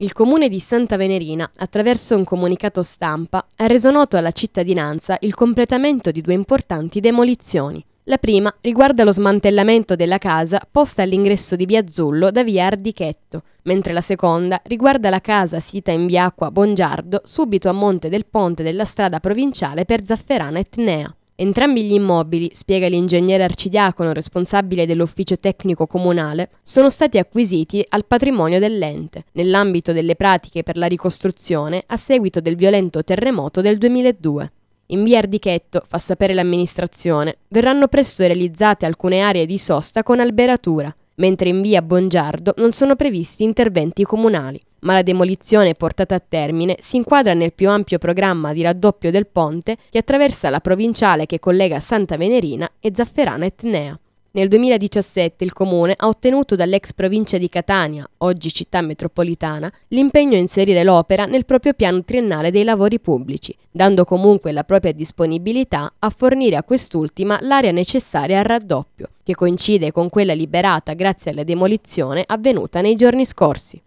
il comune di Santa Venerina, attraverso un comunicato stampa, ha reso noto alla cittadinanza il completamento di due importanti demolizioni. La prima riguarda lo smantellamento della casa posta all'ingresso di Via Azzullo da Via Ardichetto, mentre la seconda riguarda la casa sita in Via Acqua Bongiardo, subito a monte del ponte della strada provinciale per Zafferana Etnea. Entrambi gli immobili, spiega l'ingegnere arcidiacono responsabile dell'ufficio tecnico comunale, sono stati acquisiti al patrimonio dell'ente, nell'ambito delle pratiche per la ricostruzione a seguito del violento terremoto del 2002. In via Ardichetto, fa sapere l'amministrazione, verranno presto realizzate alcune aree di sosta con alberatura, mentre in via Bongiardo non sono previsti interventi comunali ma la demolizione portata a termine si inquadra nel più ampio programma di raddoppio del ponte che attraversa la provinciale che collega Santa Venerina e Zafferana Etnea. Nel 2017 il comune ha ottenuto dall'ex provincia di Catania, oggi città metropolitana, l'impegno a inserire l'opera nel proprio piano triennale dei lavori pubblici, dando comunque la propria disponibilità a fornire a quest'ultima l'area necessaria al raddoppio, che coincide con quella liberata grazie alla demolizione avvenuta nei giorni scorsi.